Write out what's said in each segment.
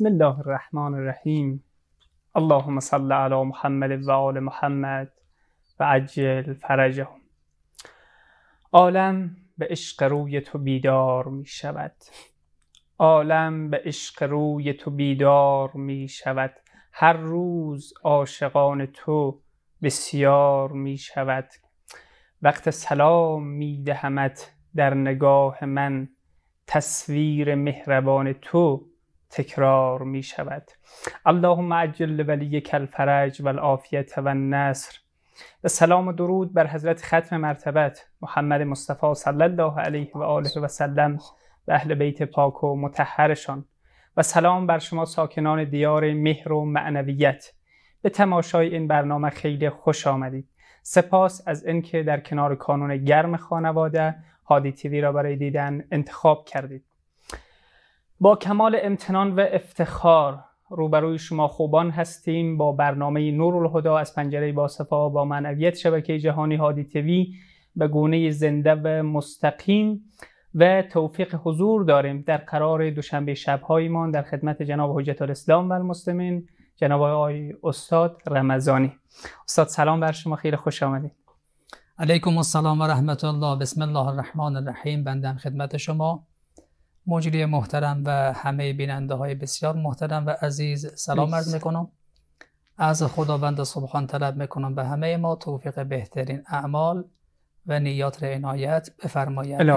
بسم الله الرحمن الرحیم اللهم صل علی محمد و آل محمد و عجل فرجهم عالم به عشق روی تو بیدار می شود عالم به عشق روی تو بیدار می شود هر روز عاشقان تو بسیار می شود وقت سلام می دهمت در نگاه من تصویر مهربان تو تکرار می شود اللهم عجل ولی کلفرج و العافیت و النصر و سلام و درود بر حضرت ختم مرتبت محمد مصطفی صلی الله علیه و آله و سلم و اهل بیت پاک و متحرشان و سلام بر شما ساکنان دیار مهر و معنویت به تماشای این برنامه خیلی خوش آمدید سپاس از اینکه در کنار کانون گرم خانواده هادی تیوی را برای دیدن انتخاب کردید با کمال امتنان و افتخار روبروی شما خوبان هستیم با برنامه نور الهدا از پنجره باصفا با معنویت شبکه جهانی هادی تیوی به گونه زنده و مستقیم و توفیق حضور داریم در قرار دوشنبه شب هایمان در خدمت جناب حجت الاسلام و المسلمین جناب آقای استاد رمضانی استاد سلام بر شما خیلی خوش آمدید علیکم السلام و رحمت الله بسم الله الرحمن الرحیم بندم خدمت شما مجری محترم و همه بیننده های بسیار محترم و عزیز سلام عرض میکنم از خداوند سبحان طلب میکنم به همه ما توفیق بهترین اعمال و نیات را عنایت بفرمایید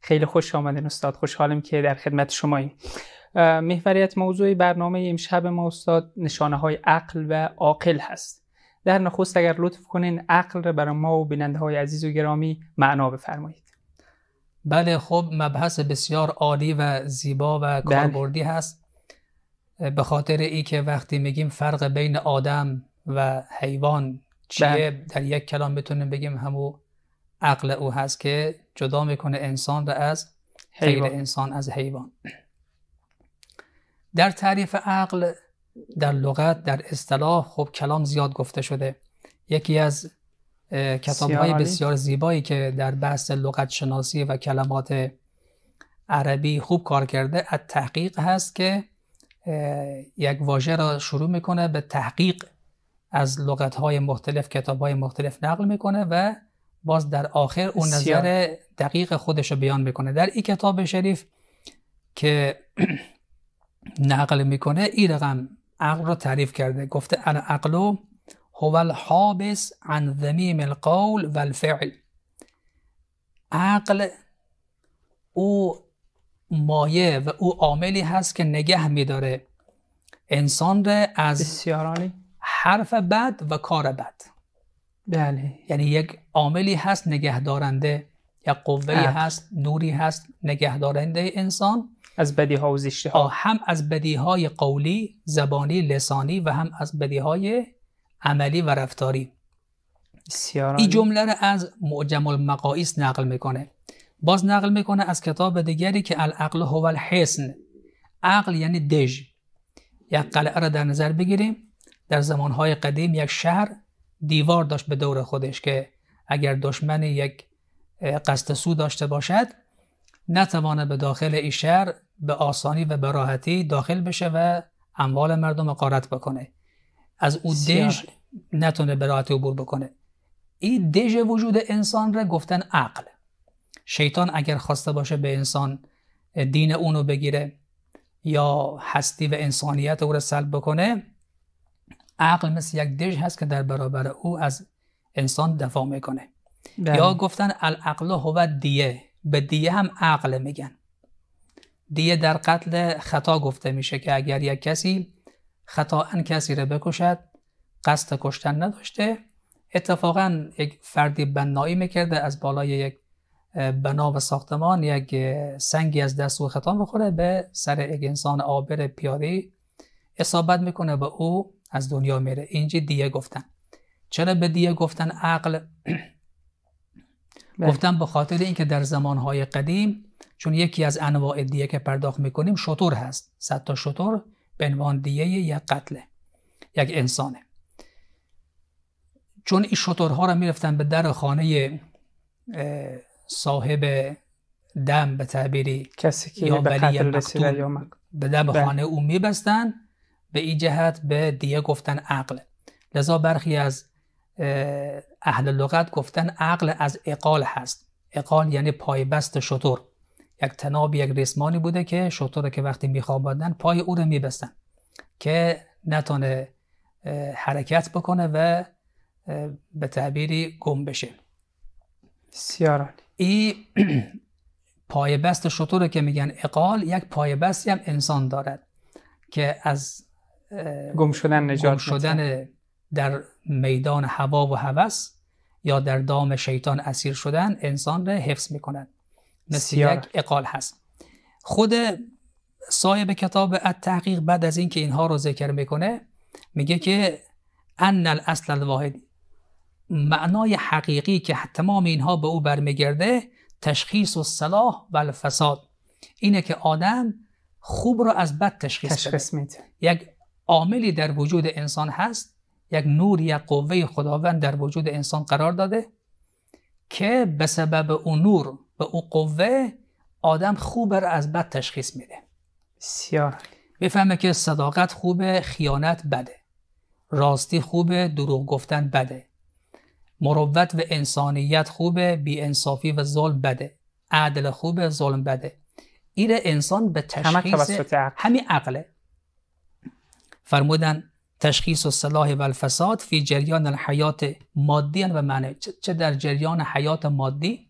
خیلی خوش آمدین استاد خوشحالم که در خدمت شماییم محوریت موضوع برنامه امشب ما استاد نشانه های عقل و عاقل هست در نخست اگر لطف کنین عقل را برای ما و بیننده های عزیز و گرامی معنا بفرمایید بله خب مبحث بسیار عالی و زیبا و بله. کاربردی هست به خاطر ای که وقتی میگیم فرق بین آدم و حیوان چیه بله. در یک کلام بتونیم بگیم همو عقل او هست که جدا میکنه انسان را از غیر انسان از حیوان در تعریف عقل در لغت در اصطلاح خب کلام زیاد گفته شده یکی از کتاب های بسیار زیبایی که در بحث لغت شناسی و کلمات عربی خوب کار کرده از تحقیق هست که یک واژه را شروع میکنه به تحقیق از لغت های مختلف کتاب های مختلف نقل میکنه و باز در آخر اون نظر دقیق خودش رو بیان میکنه در این کتاب شریف که نقل میکنه این رقم عقل رو تعریف کرده گفته انا عقلو هو الحابس عن ذمیم القول والفعل عقل او مایه و او عاملی هست که نگه میداره انسان را از حرف بد و کار بد بله یعنی یک عاملی هست نگه دارنده یا قوه هست نوری هست نگه دارنده انسان از بدی ها و ها هم از بدی های قولی زبانی لسانی و هم از بدی های عملی و رفتاری این جمله را از معجم المقایس نقل میکنه باز نقل میکنه از کتاب دیگری که العقل هو الحسن عقل یعنی دژ یک قلعه را در نظر بگیریم در زمانهای قدیم یک شهر دیوار داشت به دور خودش که اگر دشمن یک قصد سو داشته باشد نتوانه به داخل این شهر به آسانی و به راحتی داخل بشه و اموال مردم قارت بکنه از او دژ نتونه به راحتی عبور بکنه این دژ وجود انسان را گفتن عقل شیطان اگر خواسته باشه به انسان دین اونو بگیره یا هستی و انسانیت او را سلب بکنه عقل مثل یک دژ هست که در برابر او از انسان دفاع میکنه بله. یا گفتن العقل هو دیه به دیه هم عقل میگن دیه در قتل خطا گفته میشه که اگر یک کسی خطا کسی را بکشد قصد کشتن نداشته اتفاقا یک فردی بنایی میکرده از بالای یک بنا و ساختمان یک سنگی از دست و خطا میخوره به سر یک انسان آبر پیاری اصابت میکنه و او از دنیا میره اینجا دیه گفتن چرا به دیه گفتن عقل بله. گفتن به خاطر اینکه در زمانهای قدیم چون یکی از انواع دیه که پرداخت میکنیم شطور هست صد تا شطور به عنوان دیه یک قتل، یک انسانه چون این شطورها را میرفتن به در خانه صاحب دم به تعبیری کسی که یا به قتل یا به دم بله. خانه او میبستن به این جهت به دیه گفتن عقل لذا برخی از اهل لغت گفتن عقل از اقال هست اقال یعنی پایبست شطور یک تناب یک ریسمانی بوده که شطور که وقتی میخوابادن پای او رو میبستن که نتانه حرکت بکنه و به تعبیری گم بشه بسیار این پای بست شطور که میگن اقال یک پای بستی هم انسان دارد که از گم شدن نجات شدن در میدان هوا و هوس یا در دام شیطان اسیر شدن انسان را حفظ میکنند. مثل یک اقال هست خود صاحب کتاب التحقیق بعد از اینکه اینها رو ذکر میکنه میگه که ان الاصل الواحد معنای حقیقی که تمام اینها به او برمیگرده تشخیص و صلاح و الفساد اینه که آدم خوب رو از بد تشخیص, تشخیص میده یک عاملی در وجود انسان هست یک نور یک قوه خداوند در وجود انسان قرار داده که به سبب اون نور به او قوه آدم خوب را از بد تشخیص میده بسیار بفهمه که صداقت خوبه خیانت بده راستی خوبه دروغ گفتن بده مروت و انسانیت خوبه بی انصافی و ظلم بده عدل خوبه ظلم بده ایره انسان به تشخیص همین عقله فرمودن تشخیص و صلاح و الفساد فی جریان الحیات مادی و معنی چه در جریان حیات مادی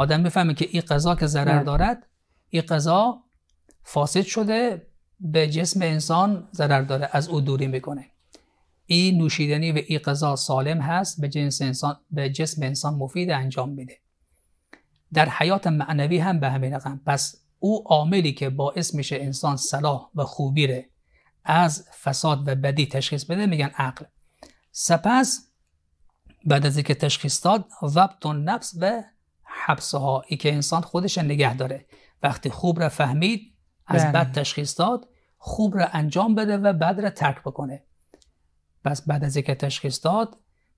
آدم بفهمه که این قضا که ضرر بله. دارد این قضا فاسد شده به جسم انسان ضرر داره از او دوری میکنه این نوشیدنی و این قضا سالم هست به, جنس انسان، به جسم انسان مفید انجام میده در حیات معنوی هم به همین رقم پس او عاملی که باعث میشه انسان صلاح و خوبی ره از فساد و بدی تشخیص بده میگن عقل سپس بعد از اینکه تشخیص داد ضبط نفس و حبسه هایی که انسان خودش نگه داره وقتی خوب را فهمید از بله. بد تشخیص داد خوب را انجام بده و بد را ترک بکنه پس بعد از اینکه تشخیص داد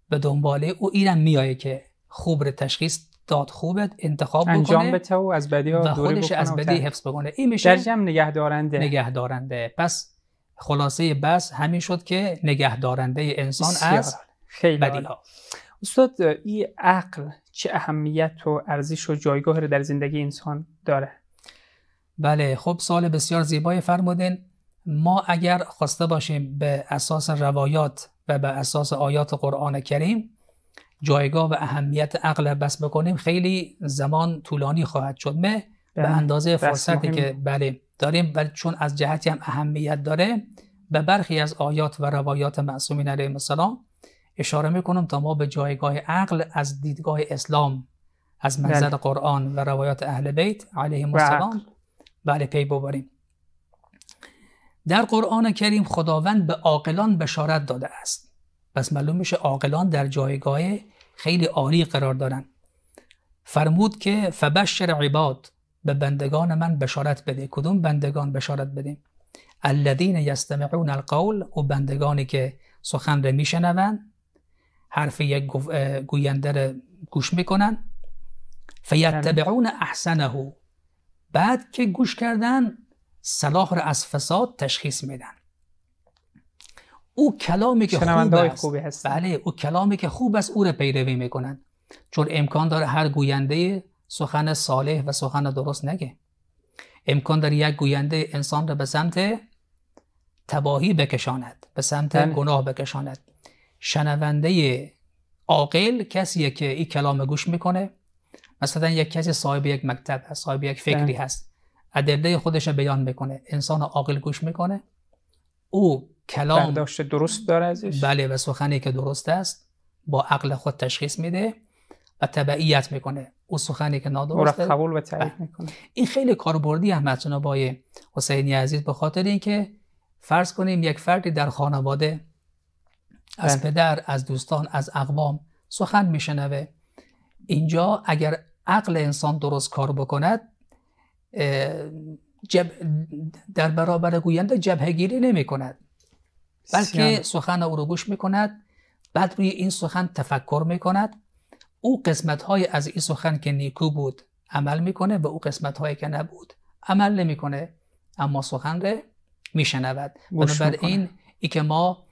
به دنباله او ایرم میایه که خوب را تشخیص داد خوبت انتخاب بکنه انجام بده و از بدی و خودش از بدی حفظ بکنه این میشه در جمع نگه دارنده نگه پس خلاصه بس همین شد که نگه دارنده انسان از خیلی بدی ها استاد این عقل چه اهمیت و ارزش و جایگاه رو در زندگی انسان داره بله خب سال بسیار زیبایی فرمودین ما اگر خواسته باشیم به اساس روایات و به اساس آیات قرآن کریم جایگاه و اهمیت عقل بس بکنیم خیلی زمان طولانی خواهد شد به به اندازه فرصتی که بله داریم ولی چون از جهتی هم اهمیت داره به برخی از آیات و روایات معصومین علیهم السلام اشاره میکنم تا ما به جایگاه عقل از دیدگاه اسلام از بله. منظر قرآن و روایات اهل بیت علیه السلام بله پی ببریم در قرآن کریم خداوند به عاقلان بشارت داده است پس معلوم میشه عاقلان در جایگاه خیلی عالی قرار دارن فرمود که فبشر عباد به بندگان من بشارت بده کدوم بندگان بشارت بدیم الذین یستمعون القول و بندگانی که سخن را میشنوند حرف یک گوینده رو گوش میکنن فیتبعون احسنه بعد که گوش کردن صلاح را از فساد تشخیص میدن او کلامی که خوب است بله او کلامی که خوب است او را پیروی میکنن چون امکان داره هر گوینده سخن صالح و سخن درست نگه امکان داره یک گوینده انسان را به سمت تباهی بکشاند به سمت بله. گناه بکشاند شنونده عاقل کسیه که این کلام گوش میکنه مثلا یک کسی صاحب یک مکتب هست صاحب یک فکری بله. هست ادله خودش بیان میکنه انسان عاقل گوش میکنه او کلام برداشت درست داره ازش بله و سخنی که درست است با عقل خود تشخیص میده و تبعیت میکنه او سخنی که نادرسته قبول و تایید بله. میکنه این خیلی کاربردی احمد جناب حسینی عزیز به خاطر اینکه فرض کنیم یک فردی در خانواده از بله. پدر از دوستان از اقوام سخن میشنوه اینجا اگر عقل انسان درست کار بکند جب در برابر گوینده جبهگیری نمی کند بلکه سخن او رو گوش می کند بعد روی این سخن تفکر می کند او قسمت های از این سخن که نیکو بود عمل میکنه و او قسمت هایی که نبود عمل نمیکنه اما سخن رو میشنود بنابراین ای که ما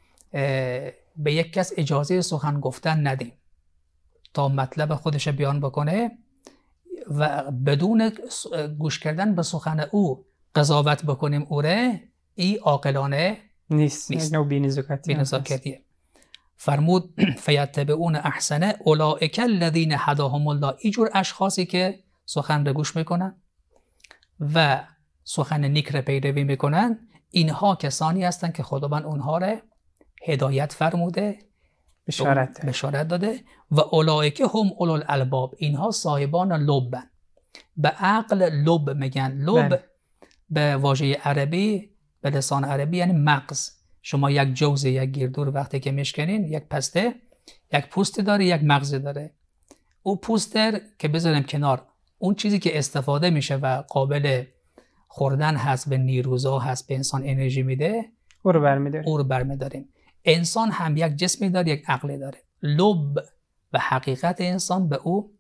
به یک کس اجازه سخن گفتن ندیم تا مطلب خودش بیان بکنه و بدون گوش کردن به سخن او قضاوت بکنیم او ره ای عاقلانه نیست نیست بینزاکتیه فرمود اون احسنه اولئک الذین هداهم الله ایجور اشخاصی که سخن رو گوش میکنن و سخن نیک رو پیروی میکنن اینها کسانی هستند که خداوند اونها رو هدایت فرموده بشارت, داده و اولائکه هم اولال الالباب اینها صاحبان لبن به عقل لب میگن لب بله. به واژه عربی به لسان عربی یعنی مغز شما یک جوز یک گردو وقتی که میشکنین یک پسته یک پوست داره یک مغز داره او پوستر که بذاریم کنار اون چیزی که استفاده میشه و قابل خوردن هست به نیروزا هست به انسان انرژی میده او او رو برمیداریم انسان هم یک جسمی داره یک عقلی داره لب و حقیقت انسان به او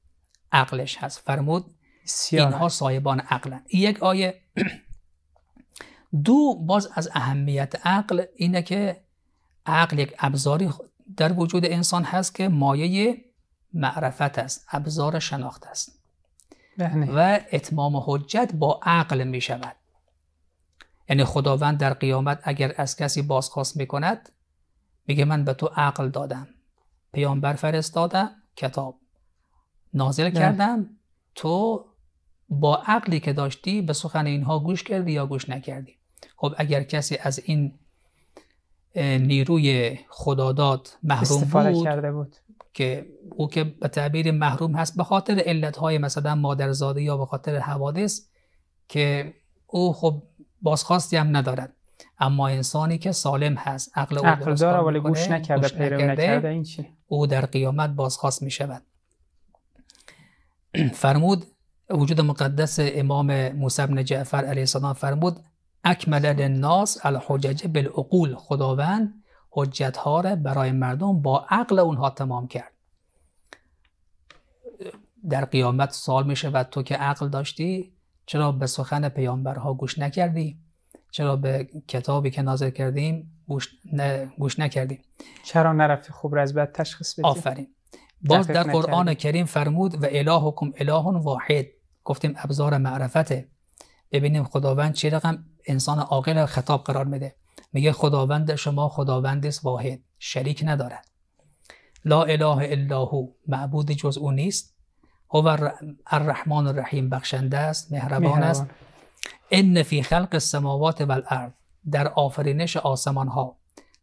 عقلش هست فرمود اینها صاحبان عقلن یک آیه دو باز از اهمیت عقل اینه که عقل یک ابزاری در وجود انسان هست که مایه معرفت است ابزار شناخت است بله. و اتمام حجت با عقل می شود یعنی خداوند در قیامت اگر از کسی بازخواست می کند میگه من به تو عقل دادم پیامبر فرستاده کتاب نازل کردم تو با عقلی که داشتی به سخن اینها گوش کردی یا گوش نکردی خب اگر کسی از این نیروی خداداد محروم بود, کرده بود که او که به تعبیر محروم هست به خاطر های مثلا مادرزاده یا به خاطر حوادث که او خب بازخواستی هم ندارد اما انسانی که سالم هست عقل او عقل داره ولی گوش نکرده نکرده این او در قیامت بازخواست می شود فرمود وجود مقدس امام موسی بن جعفر علیه السلام فرمود اکمل الناس الحجج بالعقول خداوند حجت ها را برای مردم با عقل اونها تمام کرد در قیامت سال می شود تو که عقل داشتی چرا به سخن پیامبرها گوش نکردی چرا به کتابی که نازل کردیم گوش, گوش نکردیم چرا نرفتی خوب را از بعد تشخیص بدیم آفرین باز در قرآن کریم فرمود و الهکم اله واحد گفتیم ابزار معرفته ببینیم خداوند چه رقم انسان عاقل خطاب قرار میده میگه خداوند شما خداوند است واحد شریک ندارد لا اله الا هو معبود جز او نیست هو الرحمن الرحیم بخشنده است مهربان است ان فی خلق السماوات والارض در آفرینش آسمان ها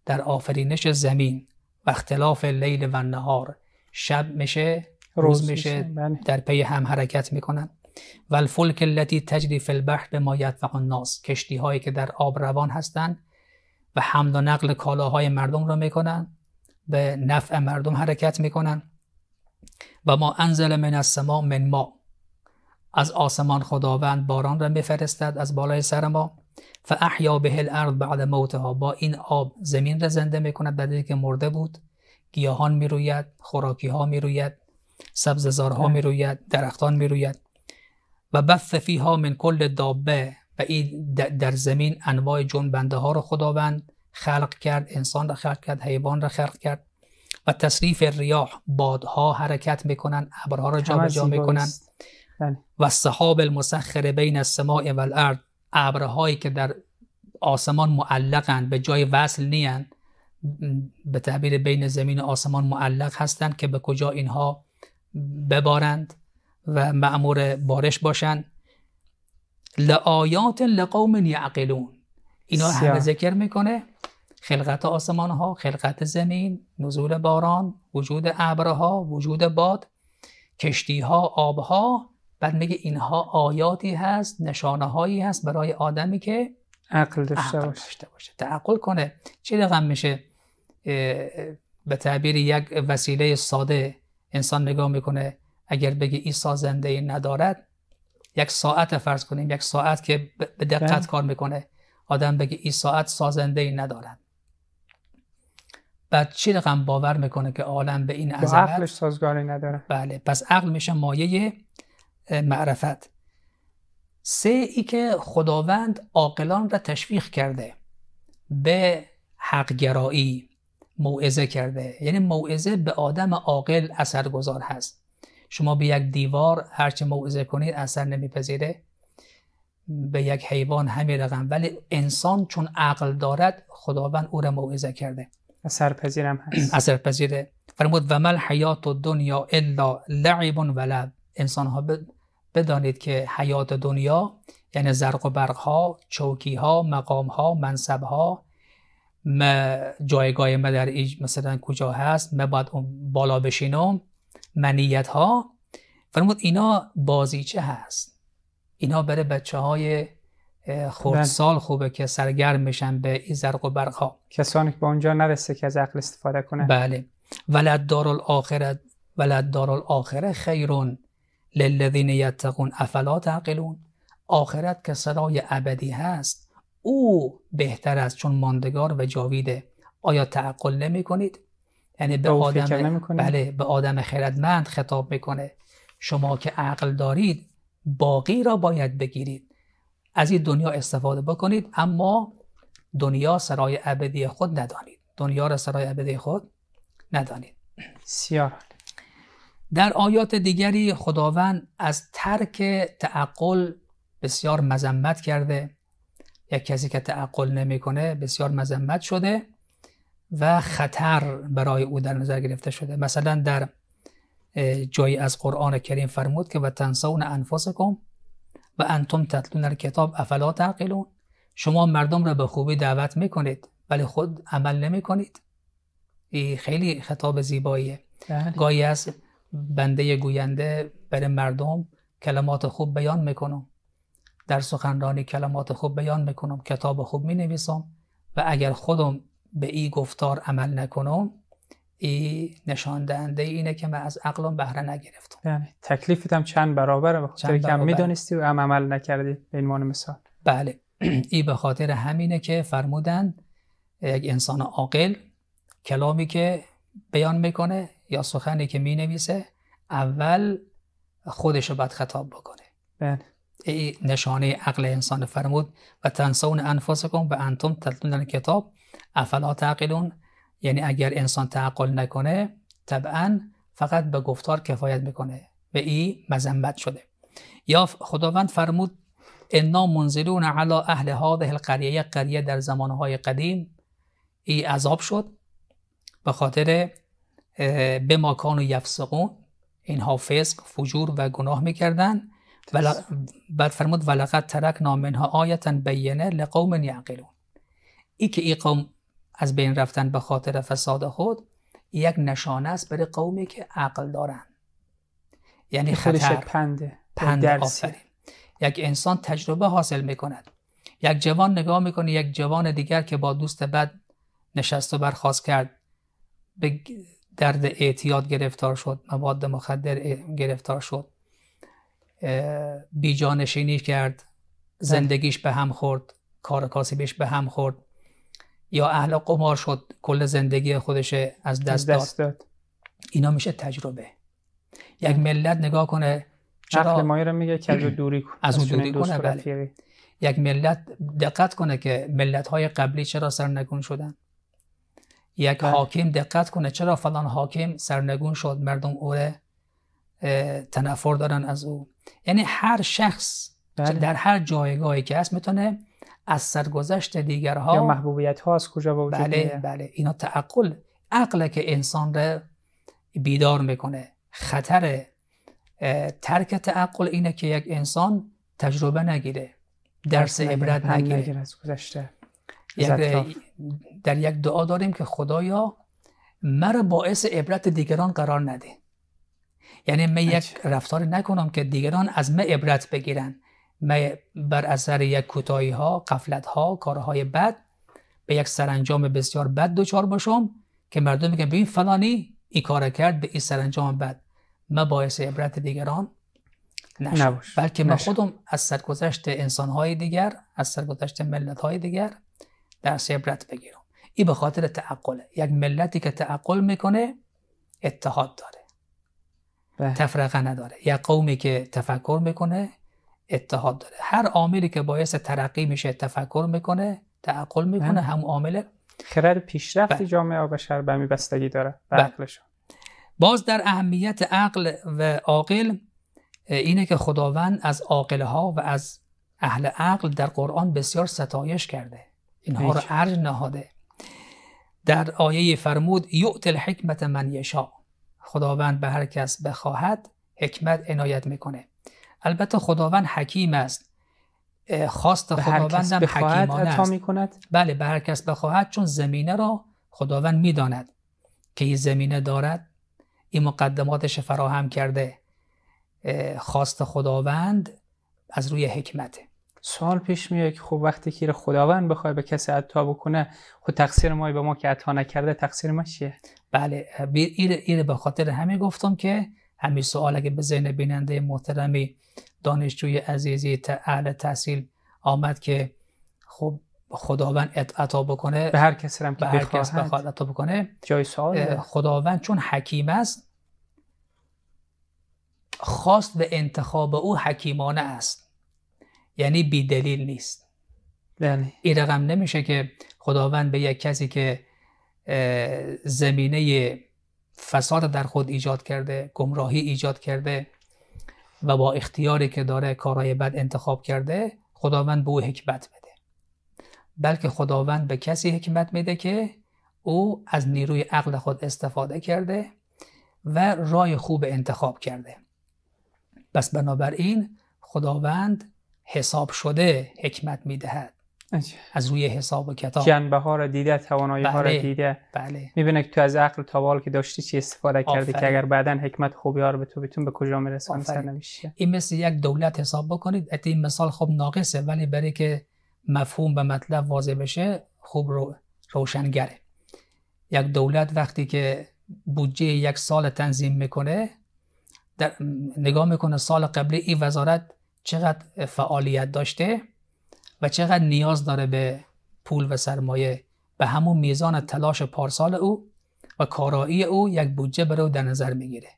در آفرینش زمین و اختلاف لیل و نهار شب میشه روز میشه بله. در پی هم حرکت میکنن و الفلک التی تجری فی البحر بما الناس کشتی هایی که در آب روان هستند و حمل و نقل کالاهای مردم را میکنن به نفع مردم حرکت میکنن و ما انزل من السما من ما از آسمان خداوند باران را میفرستد از بالای سر ما فاحیا به الارض بعد موتها با این آب زمین را زنده میکند بعد که مرده بود گیاهان میروید خوراکی ها میروید سبززارها میروید درختان میروید و بث فیها من کل دابه و این در زمین انواع جنبنده ها را خداوند خلق کرد انسان را خلق کرد حیوان را خلق کرد و تصریف ریاح بادها حرکت میکنن ابرها را جابجا میکنن بله. و صحاب المسخر بین السماء و الارض ابرهایی که در آسمان معلقند به جای وصل نیند به تعبیر بین زمین و آسمان معلق هستند که به کجا اینها ببارند و معمور بارش باشند لآیات لقوم یعقلون اینا همه ذکر میکنه خلقت آسمان ها خلقت زمین نزول باران وجود ابرها وجود باد کشتی ها آب ها بعد میگه اینها آیاتی هست نشانه هایی هست برای آدمی که عقل داشته, داشته باشه تعقل کنه چه رقم میشه به تعبیر یک وسیله ساده انسان نگاه میکنه اگر بگی این سازنده ای ندارد یک ساعت فرض کنیم یک ساعت که به دقت بله. کار میکنه آدم بگی این ساعت سازنده ای ندارد بعد چی رقم باور میکنه که عالم به این عظمت با عقلش سازگاری نداره بله پس عقل میشه مایه معرفت سه ای که خداوند عاقلان را تشویق کرده به حقگرایی موعظه کرده یعنی موعظه به آدم عاقل اثرگذار هست شما به یک دیوار هرچه موعظه کنید اثر نمیپذیره به یک حیوان همی رقم ولی انسان چون عقل دارد خداوند او را موعظه کرده اثرپذیرم هست اثرپذیره فرمود و مل حیات و دنیا الا لعب و لب انسان ها بدانید که حیات دنیا یعنی زرق و برق ها چوکی ها مقام ها منصب ها جایگاه ما در ایج مثلا کجا هست ما باید اون بالا بشینم منیت ها فرمود اینا بازیچه هست اینا برای بچه های خردسال بله. خوبه که سرگرم میشن به این زرق و برق ها کسانی که به اونجا نرسه که از عقل استفاده کنه بله ولد دارال آخرت آخره خیرون للذین یتقون افلا تعقلون آخرت که سرای ابدی هست او بهتر است چون ماندگار و جاویده آیا تعقل نمی کنید؟ یعنی به آدم بله به آدم خیردمند خطاب میکنه شما که عقل دارید باقی را باید بگیرید از این دنیا استفاده بکنید اما دنیا سرای ابدی خود ندانید دنیا را سرای ابدی خود ندانید سیار در آیات دیگری خداوند از ترک تعقل بسیار مذمت کرده یک کسی که تعقل نمیکنه بسیار مذمت شده و خطر برای او در نظر گرفته شده مثلا در جایی از قرآن کریم فرمود که و تنسون انفسکم و انتم تتلون الکتاب افلا تعقلون شما مردم را به خوبی دعوت میکنید ولی خود عمل نمیکنید خیلی خطاب زیباییه بله. گاهی است. بنده گوینده بر مردم کلمات خوب بیان میکنم در سخنرانی کلمات خوب بیان میکنم کتاب خوب می نویسم و اگر خودم به این گفتار عمل نکنم این نشان دهنده اینه که من از عقلم بهره نگرفتم یعنی تکلیفت هم چند برابره به خاطر که میدونستی و هم عمل نکردی به عنوان مثال بله این به خاطر همینه که فرمودن یک انسان عاقل کلامی که بیان میکنه یا سخنی که می نویسه اول خودش رو باید خطاب بکنه بله ای نشانه عقل انسان فرمود و تنسون انفسکم به انتم تلتون کتاب افلا تعقلون یعنی اگر انسان تعقل نکنه طبعا فقط به گفتار کفایت میکنه به ای مذمت شده یا خداوند فرمود انا منزلون علی اهل هذه القریه قریه در زمانهای قدیم ای عذاب شد به خاطر به ماکان و یفسقون اینها فسق فجور و گناه میکردند بعد فرمود ولقد ترک ها آیتا بینه لقوم یعقلون ای که ای قوم از بین رفتن به خاطر فساد خود یک نشانه است برای قومی که عقل دارن یعنی خطر پند یک انسان تجربه حاصل میکند یک جوان نگاه میکنه یک جوان دیگر که با دوست بد نشست و برخواست کرد به درد اعتیاد گرفتار شد مواد مخدر گرفتار شد بیجانشینی کرد بله. زندگیش به هم خورد کار کاسبیش به هم خورد یا اهل قمار شد کل زندگی خودش از دست, داد. اینا میشه تجربه یک بله. ملت نگاه کنه چرا رو میگه که از دوری کنه از اون دوری کنه بله. یک ملت دقت کنه که ملت های قبلی چرا سرنگون شدن یک بله. حاکم دقت کنه چرا فلان حاکم سرنگون شد مردم او تنفر دارن از او یعنی هر شخص بله. در هر جایگاهی که هست میتونه از سرگذشت دیگرها یا محبوبیت ها از کجا وجود بله بله اینا تعقل عقل که انسان را بیدار میکنه خطر ترک تعقل اینه که یک انسان تجربه نگیره درس بله، عبرت نگیره, از گذشته در یک دعا داریم که خدایا مرا باعث عبرت دیگران قرار نده یعنی من یک رفتار نکنم که دیگران از من عبرت بگیرن من بر اثر یک کوتاهی ها قفلت ها کارهای بد به یک سرانجام بسیار بد دچار باشم که مردم میگن ببین فلانی این کار کرد به این سرانجام بد من باعث عبرت دیگران نشم بلکه من خودم از سرگذشت های دیگر از سرگذشت های دیگر درس عبرت بگیرم این به خاطر تعقله یک ملتی که تعقل میکنه اتحاد داره تفرق بله. تفرقه نداره یک قومی که تفکر میکنه اتحاد داره هر عاملی که باعث ترقی میشه تفکر میکنه تعقل میکنه بله. هم عامل خرد پیشرفت بله. جامعه و بشر به بستگی داره باز در اهمیت عقل و عاقل اینه که خداوند از عاقلها و از اهل عقل در قرآن بسیار ستایش کرده اینها را ارج نهاده در آیه فرمود یعت الحکمت من یشا خداوند به هر کس بخواهد حکمت عنایت میکنه البته خداوند حکیم است خواست خداوند هم حکیمانه است میکند؟ بله به هر کس بخواهد چون زمینه را خداوند میداند که این زمینه دارد این مقدماتش فراهم کرده خواست خداوند از روی حکمته سوال پیش میاد که خب وقتی که خداوند بخواد به کسی عطا بکنه خب تقصیر ما به ما که عطا نکرده تقصیر ما چیه بله این به خاطر همین گفتم که همین سوال اگه به ذهن بیننده محترمی دانشجوی عزیزی اهل تحصیل آمد که خب خداوند عطا بکنه به هر کسی هم که به هر عطا بکنه جای سوال خداوند چون حکیم است خواست و انتخاب او حکیمانه است یعنی دلیل نیست یعنی این رقم نمیشه که خداوند به یک کسی که زمینه فساد در خود ایجاد کرده گمراهی ایجاد کرده و با اختیاری که داره کارهای بد انتخاب کرده خداوند به او حکمت بده بلکه خداوند به کسی حکمت میده که او از نیروی عقل خود استفاده کرده و رای خوب انتخاب کرده پس بنابراین خداوند حساب شده حکمت میدهد از روی حساب و کتاب جنبه ها را دیده توانایی بله. ها را دیده بله میبینه که تو از عقل تا که داشتی چی استفاده کردی که اگر بعدا حکمت خوبی ها به تو بتون به کجا میرسان این مثل یک دولت حساب بکنید حتی این مثال خوب ناقصه ولی برای که مفهوم به مطلب واضح بشه خوب رو روشنگره یک دولت وقتی که بودجه یک سال تنظیم میکنه در نگاه میکنه سال قبلی این وزارت چقدر فعالیت داشته و چقدر نیاز داره به پول و سرمایه به همون میزان تلاش پارسال او و کارایی او یک بودجه بر او در نظر میگیره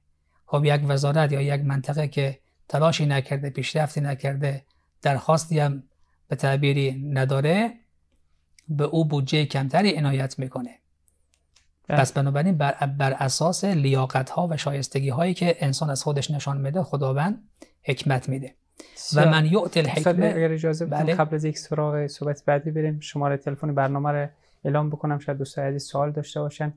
خب یک وزارت یا یک منطقه که تلاشی نکرده پیشرفتی نکرده درخواستی هم به تعبیری نداره به او بودجه کمتری عنایت میکنه بله. پس بنابراین بر, بر اساس لیاقت ها و شایستگی هایی که انسان از خودش نشان میده خداوند حکمت میده و من یعت الحکمه اگر اجازه بله؟ قبل از یک سراغ صحبت بعدی بریم شماره تلفن برنامه رو اعلام بکنم شاید دوستای عزیز سوال داشته باشن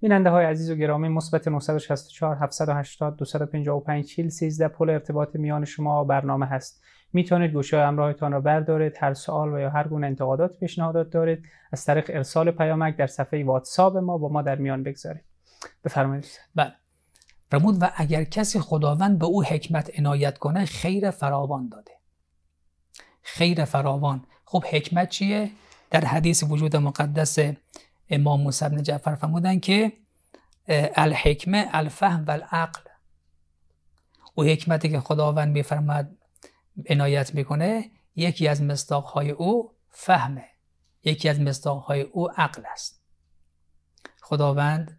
بیننده های عزیز و گرامی مثبت 964 780 255 40 13 پل ارتباط میان شما و برنامه هست میتونید گوشه همراهتان را بردارید هر سوال و یا هر گونه انتقادات پیشنهادات دارید از طریق ارسال پیامک در صفحه واتساپ ما با ما در میان بگذارید بفرمایید بله فرمود و اگر کسی خداوند به او حکمت عنایت کنه خیر فراوان داده خیر فراوان خب حکمت چیه در حدیث وجود مقدس امام موسی بن جعفر فرمودن که الحکمه الفهم و العقل او حکمتی که خداوند میفرماد عنایت میکنه یکی از مصداقهای او فهمه یکی از مصداقهای او عقل است خداوند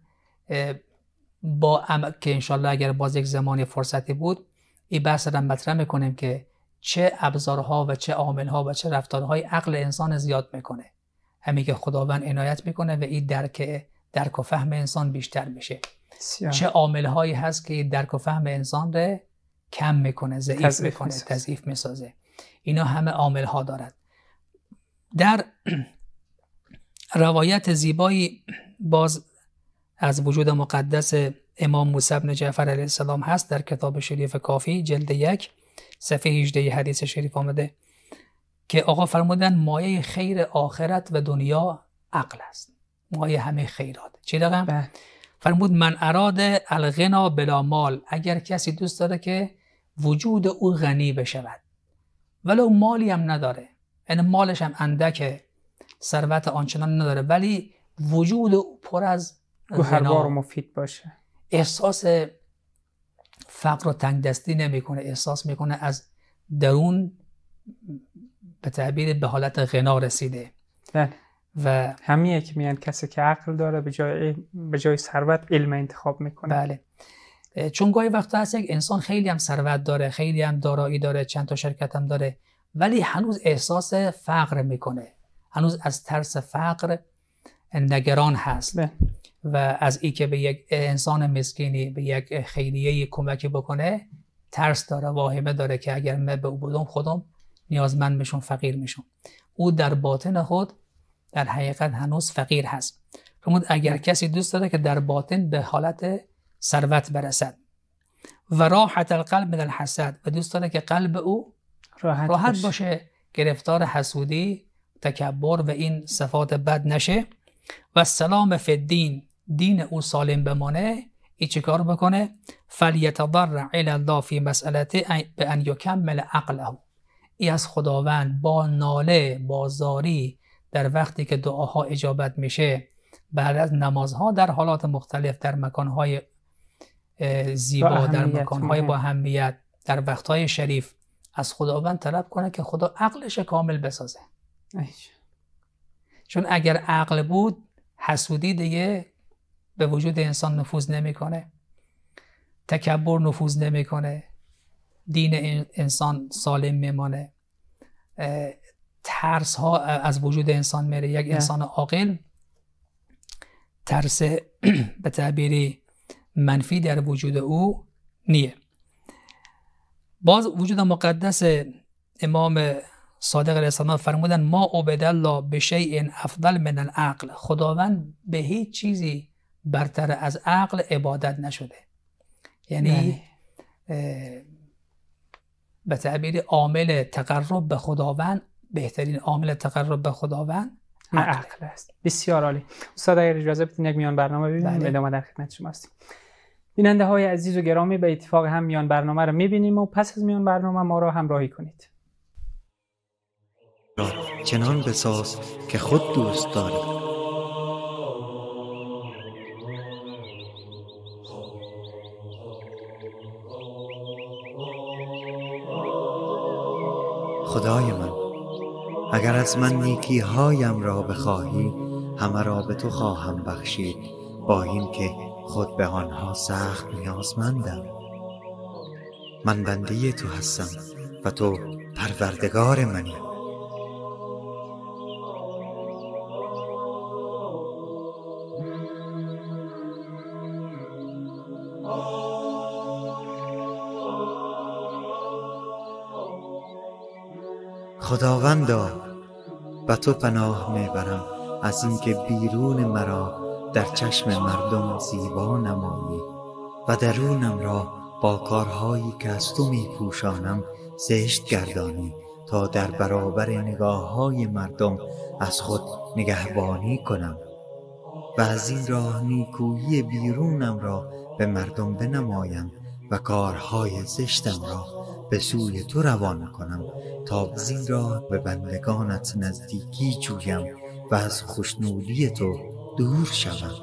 با ام... که انشالله اگر باز یک زمانی فرصتی بود این بحث را مطرح میکنیم که چه ابزارها و چه عاملها و چه رفتارهای عقل انسان زیاد میکنه همین که خداوند عنایت میکنه و این درک درک و فهم انسان بیشتر میشه سیاه. چه عاملهایی هست که درک و فهم انسان را کم میکنه ضعیف میکنه تضعیف میسازه اینا همه ها دارد در روایت زیبایی باز از وجود مقدس امام موسی بن جعفر علیه السلام هست در کتاب شریف کافی جلد یک صفحه 18 حدیث شریف آمده که آقا فرمودن مایه خیر آخرت و دنیا عقل است مایه همه خیرات چی رقم؟ بله. فرمود من اراد الغنا بلا مال اگر کسی دوست داره که وجود او غنی بشود ولو مالی هم نداره یعنی مالش هم اندکه ثروت آنچنان نداره ولی وجود او پر از گوهر بارم مفید باشه احساس فقر و تنگ دستی نمیکنه احساس میکنه از درون به تعبیر به حالت غنا رسیده بله. و همیه که میان کسی که عقل داره به جای به جای ثروت علم انتخاب میکنه بله چون گاهی وقتا هست یک انسان خیلی هم ثروت داره خیلی هم دارایی داره چند تا شرکت هم داره ولی هنوز احساس فقر میکنه هنوز از ترس فقر نگران هست بله. و از ای که به یک انسان مسکینی به یک خیریه کمک بکنه ترس داره واهمه داره که اگر من به او بدم خودم نیازمند میشم فقیر میشم او در باطن خود در حقیقت هنوز فقیر هست فرمود اگر کسی دوست داره که در باطن به حالت ثروت برسد و راحت القلب من الحسد و دوست داره که قلب او راحت, راحت باشه. گرفتار حسودی تکبر و این صفات بد نشه و سلام فدین دین او سالم بمانه ای چه کار بکنه فلیتضرع الی الله فی مسئلته به ان یکمل عقله ای از خداوند با ناله با زاری در وقتی که دعاها اجابت میشه بعد از نمازها در حالات مختلف در مکانهای زیبا در مکانهای با آره. همیت در وقتهای شریف از خداوند طلب کنه که خدا عقلش کامل بسازه چون اگر عقل بود حسودی دیگه به وجود انسان نفوذ نمیکنه تکبر نفوذ نمیکنه دین انسان سالم میمانه ترس ها از وجود انسان میره یک انسان عاقل ترس به تعبیری منفی در وجود او نیه باز وجود مقدس امام صادق علیه السلام فرمودن ما الله به شیء افضل من العقل خداوند به هیچ چیزی برتر از عقل عبادت نشده یعنی بله. به تعبیر عامل تقرب به خداوند بهترین عامل تقرب به خداوند عقل, است بسیار عالی استاد اگر اجازه یک میان برنامه ببینیم بله. ادامه در خدمت شما هستیم بیننده های عزیز و گرامی به اتفاق هم میان برنامه رو میبینیم و پس از میان برنامه ما را همراهی کنید چنان بساز که خود دوست دارید. خدای من اگر از من نیکی هایم را بخواهی همه را به تو خواهم بخشید با این اینکه خود به آنها سخت نیازمندم من بنده تو هستم و تو پروردگار منی خداوندا به تو پناه میبرم از اینکه بیرون مرا در چشم مردم زیبا نمایی و درونم را با کارهایی که از تو میپوشانم زشت گردانی تا در برابر نگاه های مردم از خود نگهبانی کنم و از این راه نیکویی بیرونم را به مردم بنمایم و کارهای زشتم را به سوی تو روان کنم زین را به بندگانت نزدیکی جویم و از خوشنودی تو دور شوم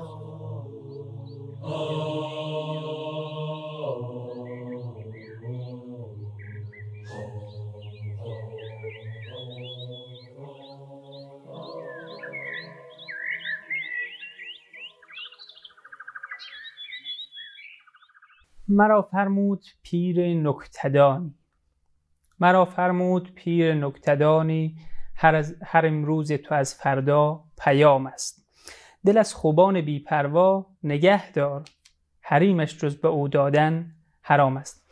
مرا فرمود پیر نکتدان مرا فرمود پیر نکتدانی هر, از هر امروز تو از فردا پیام است دل از خوبان بیپروا نگه دار حریمش جز به او دادن حرام است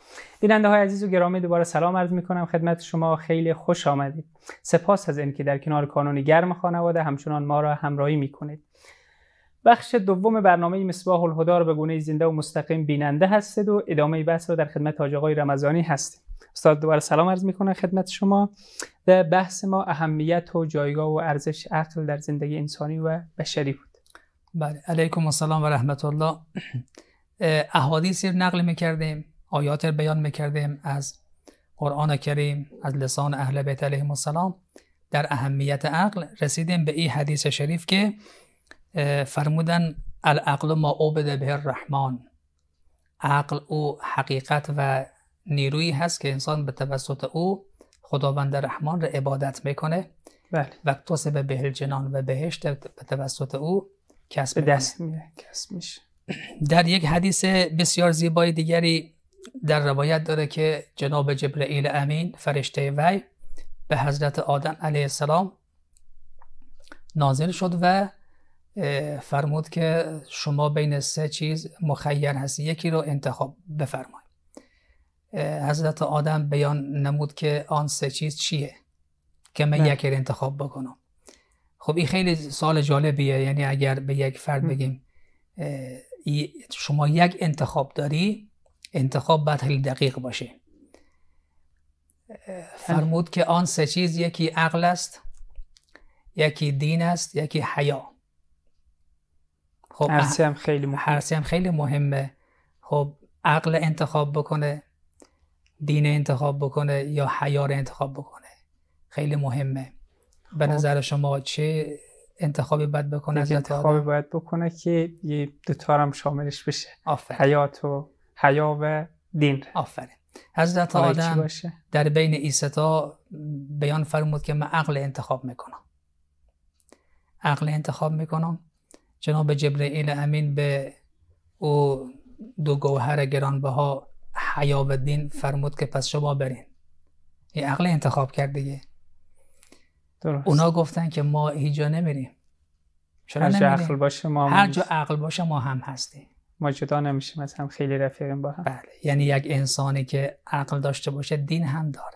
بیننده های عزیز و گرامی دوباره سلام عرض می کنم خدمت شما خیلی خوش آمدید سپاس از اینکه در کنار کانون گرم خانواده همچنان ما را همراهی می کنید بخش دوم برنامه مصباح الهدا رو به گونه زنده و مستقیم بیننده هستید و ادامه بحث را در خدمت آقای رمضانی هستید استاد دوباره سلام عرض میکنه خدمت شما در بحث ما اهمیت و جایگاه و ارزش عقل در زندگی انسانی و بشری بود بله علیکم السلام و رحمت الله احادیثی نقل میکردیم آیات بیان میکردیم از قرآن کریم از لسان اهل بیت علیهم السلام در اهمیت عقل رسیدیم به این حدیث شریف که فرمودن العقل ما عبد به الرحمن عقل او حقیقت و نیرویی هست که انسان به توسط او خداوند رحمان را عبادت میکنه بله. و تو به جنان و بهشت به توسط او کسب دست کسب میشه در یک حدیث بسیار زیبای دیگری در روایت داره که جناب جبرئیل امین فرشته وی به حضرت آدم علیه السلام نازل شد و فرمود که شما بین سه چیز مخیر هستی یکی رو انتخاب بفرمایید حضرت آدم بیان نمود که آن سه چیز چیه که من یکی رو انتخاب بکنم خب این خیلی سال جالبیه یعنی اگر به یک فرد بگیم شما یک انتخاب داری انتخاب باید خیلی دقیق باشه فرمود که آن سه چیز یکی عقل است یکی دین است یکی حیا خب هرسی هم خیلی مهمه هم خیلی مهمه خب عقل انتخاب بکنه دین انتخاب بکنه یا حیا رو انتخاب بکنه خیلی مهمه به خب. نظر شما چه انتخابی باید بکنه انتخابی باید بکنه که یه دوتارم شاملش بشه آفرین حیات و حیا و دین آفرین حضرت آدم در بین ایستا بیان فرمود که من عقل انتخاب میکنم عقل انتخاب میکنم جناب جبرئیل امین به او دو گوهر گرانبها حیاب دین فرمود که پس شما برین یه عقل انتخاب کرد دیگه درست. اونا گفتن که ما هیجا نمیریم چرا هر جا عقل باشه ما هر جا عقل باشه ما هم هستیم ما جدا نمیشیم از هم خیلی رفیقیم با هم بله یعنی یک انسانی که عقل داشته باشه دین هم داره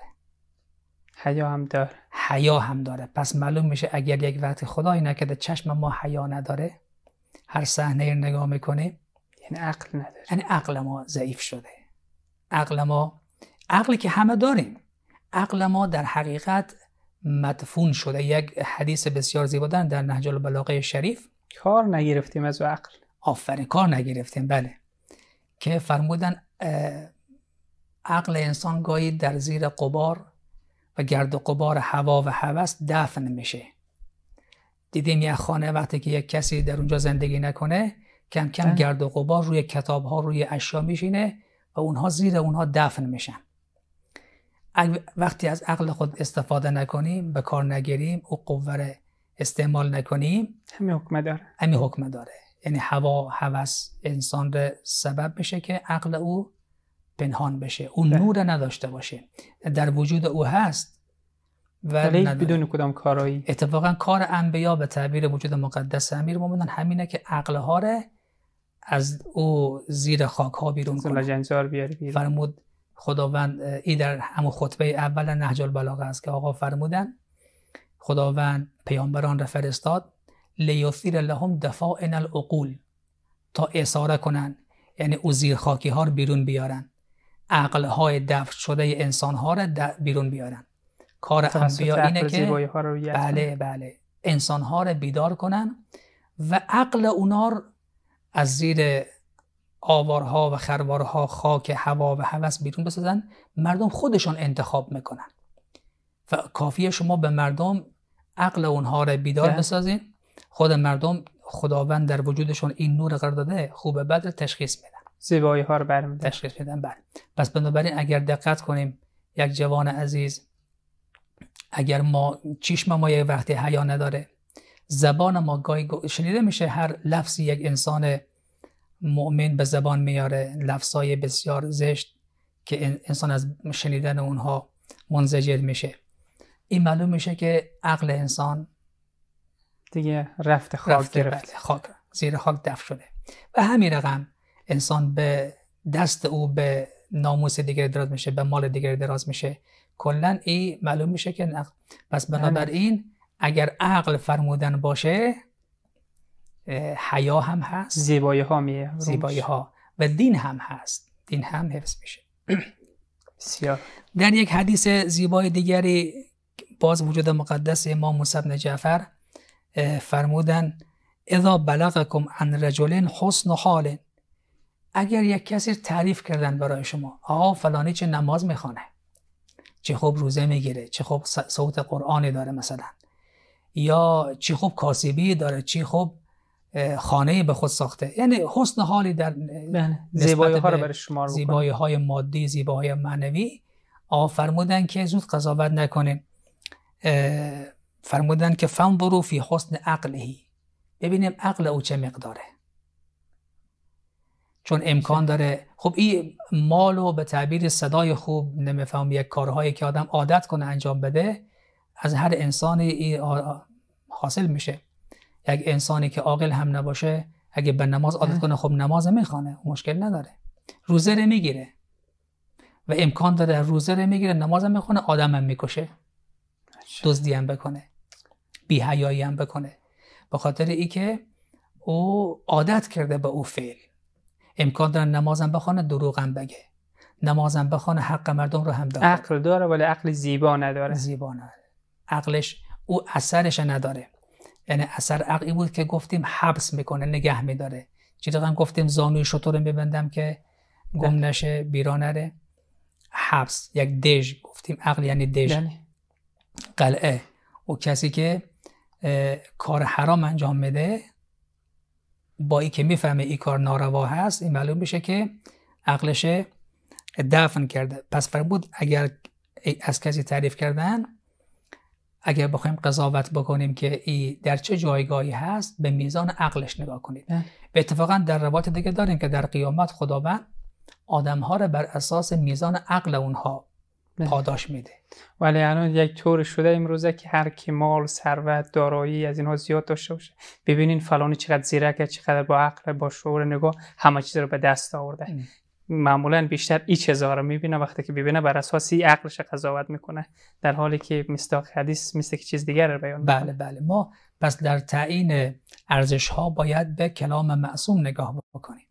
حیا هم داره حیا هم داره پس معلوم میشه اگر یک وقت خدایی نکرده چشم ما حیا نداره هر صحنه نگاه میکنیم یعنی عقل نداره یعنی عقل ما ضعیف شده عقل ما عقلی که همه داریم عقل ما در حقیقت مدفون شده یک حدیث بسیار زیبا در نهج البلاغه شریف کار نگرفتیم از عقل آفرین کار نگرفتیم بله که فرمودن عقل انسان گاهی در زیر قبار و گرد و قبار هوا و هوس دفن میشه دیدیم یه خانه وقتی که یک کسی در اونجا زندگی نکنه کم کم بله. گرد و قبار روی کتاب ها روی اشیا میشینه و اونها زیر اونها دفن میشن وقتی از عقل خود استفاده نکنیم به کار نگیریم او قوه استعمال نکنیم همین حکم داره همین حکم داره یعنی هوا هوس انسان رو سبب بشه که عقل او پنهان بشه او بله. نور نداشته باشه در وجود او هست و بدون کدام کارایی اتفاقا کار انبیا به تعبیر وجود مقدس امیر مومنان همینه که عقل ها از او زیر خاک ها بیرون کنه بیاری فرمود خداوند ای در همون خطبه اول نهج البلاغه است که آقا فرمودن خداوند پیامبران را فرستاد لیثیر لهم دفاعن العقول تا اثاره کنند یعنی او زیر خاکی ها رو بیرون بیارن عقل های دفع شده انسان ها را بیرون بیارن کار انبیا اینه که بله بله انسان ها را بیدار کنن و عقل اونار از زیر آوارها و خروارها خاک هوا و هوس بیرون بسازن مردم خودشان انتخاب میکنن و کافیه شما به مردم عقل اونها رو بیدار بله. بسازین خود مردم خداوند در وجودشون این نور قرار داده خوب بد تشخیص میدن زیبایی ها رو برمیدن تشخیص میدن بله پس بنابراین اگر دقت کنیم یک جوان عزیز اگر ما چشم ما یک وقتی حیا نداره زبان ما گاهی شنیده میشه هر لفظی یک انسان مؤمن به زبان میاره لفظای بسیار زشت که انسان از شنیدن اونها منزجر میشه این معلوم میشه که عقل انسان دیگه رفت خاک گرفت بله، زیر خاک دفن شده و همین رقم انسان به دست او به ناموس دیگر دراز میشه به مال دیگر دراز میشه کلا این معلوم میشه که نقل. پس بنابراین اگر عقل فرمودن باشه حیا هم هست زیبایی ها میه زیبایی ها و دین هم هست دین هم حفظ میشه در یک حدیث زیبای دیگری باز وجود مقدس امام موسی بن جعفر فرمودن اذا بلغکم عن رجل حسن حال اگر یک کسی تعریف کردن برای شما آقا فلانی چه نماز میخوانه چه خوب روزه میگیره چه خوب صوت قرآنی داره مثلا یا چه خوب کاسیبی داره چه خوب خانه به خود ساخته یعنی حسن حالی در بله. زیبایی ها رو برای شما زیبایی های مادی زیبایی های معنوی فرمودن که زود قضاوت نکنه فرمودن که فن برو فی حسن عقلهی ببینیم عقل او چه مقداره چون امکان داره خب این مال و به تعبیر صدای خوب نمیفهم یک کارهایی که آدم عادت کنه انجام بده از هر انسانی حاصل میشه یک انسانی که عاقل هم نباشه اگه به نماز عادت کنه خب نماز میخوانه مشکل نداره روزه رو میگیره و امکان داره روزه رو میگیره نماز هم میخونه آدم میکشه دزدی هم بکنه بی حیایی هم بکنه به خاطر ای که او عادت کرده به او فعل امکان داره نمازم بخونه دروغم بگه نمازم بخونه حق مردم رو هم داره عقل داره ولی عقل زیبا نداره زیبا نداره عقلش او اثرش نداره یعنی اثر عقلی بود که گفتیم حبس میکنه نگه میداره چیدقم گفتیم زانوی شطور میبندم که گم نشه بیرا حبس یک دژ گفتیم عقل یعنی دژ یعنی؟ قلعه و کسی که کار حرام انجام میده با ای که میفهمه این کار ناروا هست این معلوم میشه که عقلش دفن کرده پس بود اگر از کسی تعریف کردن اگر بخوایم قضاوت بکنیم که ای در چه جایگاهی هست به میزان عقلش نگاه کنید به اتفاقا در روایت دیگه داریم که در قیامت خداوند آدمها را بر اساس میزان عقل اونها پاداش میده ولی الان یک طور شده امروزه که هر کی مال ثروت دارایی از اینها زیاد داشته باشه ببینین فلانی چقدر زیرکه چقدر با عقل با شعور نگاه همه چیز رو به دست آورده معمولا بیشتر ای چیزها رو میبینه وقتی که ببینه بر اساسی عقلش قضاوت میکنه در حالی که مستاق حدیث مثل که چیز دیگر رو بیان بله بله ما پس در تعیین ارزش ها باید به کلام معصوم نگاه بکنیم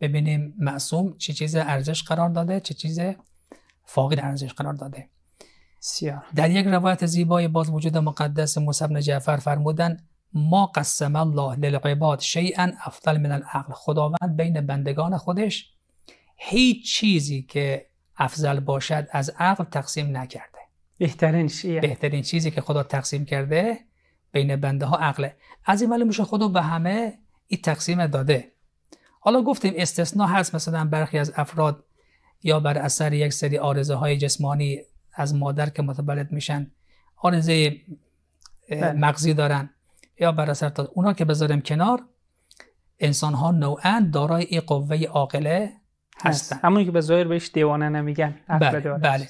ببینیم معصوم چه چیز ارزش قرار داده چه چیز فاقد ارزش قرار داده سیار. در یک روایت زیبای باز وجود مقدس مصعب بن جعفر فرمودن ما قسم الله للعباد شیئا افضل من العقل خداوند بین بندگان خودش هیچ چیزی که افضل باشد از عقل تقسیم نکرده بهترین بهترین چیزی که خدا تقسیم کرده بین بنده ها عقله از این معلوم میشه خدا به همه این تقسیم داده حالا گفتیم استثنا هست مثلا برخی از افراد یا بر اثر یک سری آرزه های جسمانی از مادر که متولد میشن آرزه بله. مغزی دارن یا بر اثر تا اونا که بذارم کنار انسان ها نوعا دارای این قوه عاقله هستن همونی که به ظاهر بهش دیوانه نمیگن بله, بله.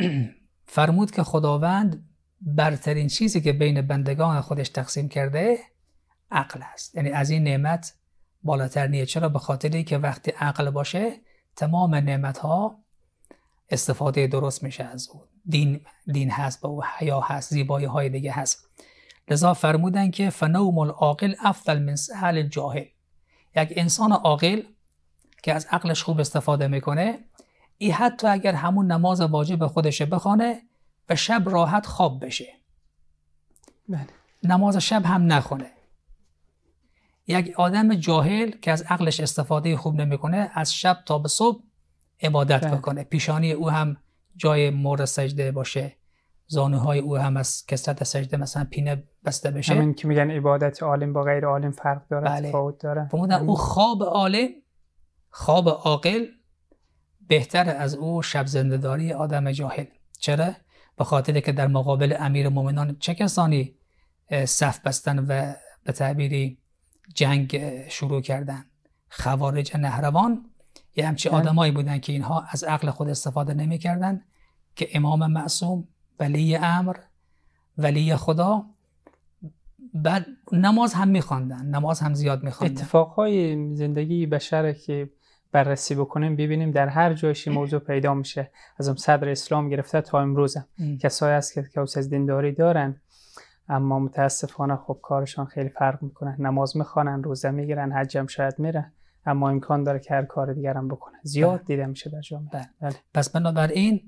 فرمود که خداوند برترین چیزی که بین بندگان خودش تقسیم کرده عقل است یعنی از این نعمت بالاتر نیه چرا به خاطری که وقتی عقل باشه تمام نعمت ها استفاده درست میشه از او دین دین هست به حیا هست زیبایی های دیگه هست لذا فرمودن که فنوم العاقل افضل من سهل الجاهل یک انسان عاقل که از عقلش خوب استفاده میکنه ای حتی اگر همون نماز واجب خودش بخونه و شب راحت خواب بشه بله. نماز شب هم نخونه یک آدم جاهل که از عقلش استفاده خوب نمیکنه از شب تا به صبح عبادت بله. بکنه پیشانی او هم جای مورد سجده باشه زانوهای او هم از کسرت سجده مثلا پینه بسته بشه همین که میگن عبادت عالم با غیر عالم فرق داره بله. تفاوت داره او بله. خواب عالم خواب عاقل بهتر از او شب آدم جاهل چرا به خاطر که در مقابل امیر مؤمنان چه کسانی صف بستن و به تعبیری جنگ شروع کردن خوارج نهروان یه همچی بله. آدمایی بودن که اینها از عقل خود استفاده نمیکردن که امام معصوم ولی امر ولی خدا بعد نماز هم میخواندن نماز هم زیاد میخواندن اتفاقهای زندگی بشر که بررسی بکنیم ببینیم در هر جایش موضوع پیدا میشه از صدر اسلام گرفته تا امروزه کسایی هست که کوس از دینداری دارن اما متاسفانه خب کارشان خیلی فرق میکنه نماز میخوانن روزه میگیرن حجم شاید میره اما امکان داره که هر کار دیگر هم بکنه زیاد بله. دیده میشه در جامعه بله. بله. پس بنابراین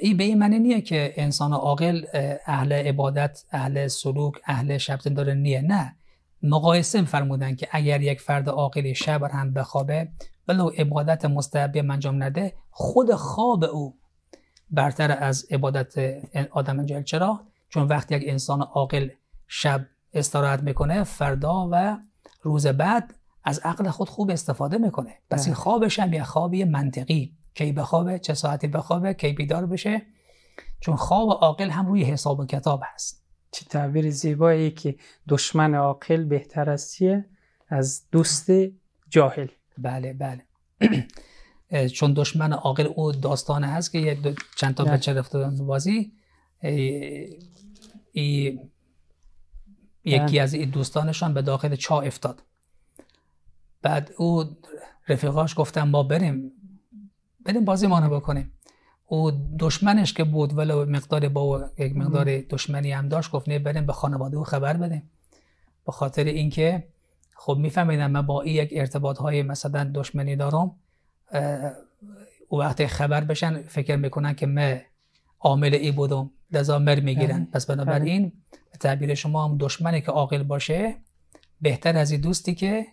این به این معنی نیه که انسان عاقل اهل عبادت اهل سلوک اهل شب داره نیه نه مقایسه فرمودن که اگر یک فرد عاقلی شب هم بخوابه ولو عبادت مستحبی انجام نده خود خواب او برتر از عبادت آدم جهل چرا چون وقتی یک انسان عاقل شب استراحت میکنه فردا و روز بعد از عقل خود خوب استفاده میکنه پس این خوابش هم یه خوابی منطقی کی بخوابه چه ساعتی بخوابه کی بیدار بشه چون خواب عاقل هم روی حساب و کتاب هست چه تعبیر زیبایی که دشمن عاقل بهتر است از دوست جاهل بله بله چون دشمن عاقل او داستان هست که یک چند تا بله. بچه رفته بازی یکی بله. از این دوستانشان به داخل چا افتاد بعد او رفیقاش گفتن ما بریم بریم بازی مانه بکنیم او دشمنش که بود ولو مقدار با یک مقدار دشمنی هم داشت گفت نه بریم به خانواده او خبر بدیم به خاطر اینکه خب میفهمیدم من با این یک ارتباط های مثلا دشمنی دارم او وقتی خبر بشن فکر میکنن که من عامل ای بودم لذا مر میگیرن بله. پس بنابراین بله. به تعبیر شما هم دشمنی که عاقل باشه بهتر از این دوستی که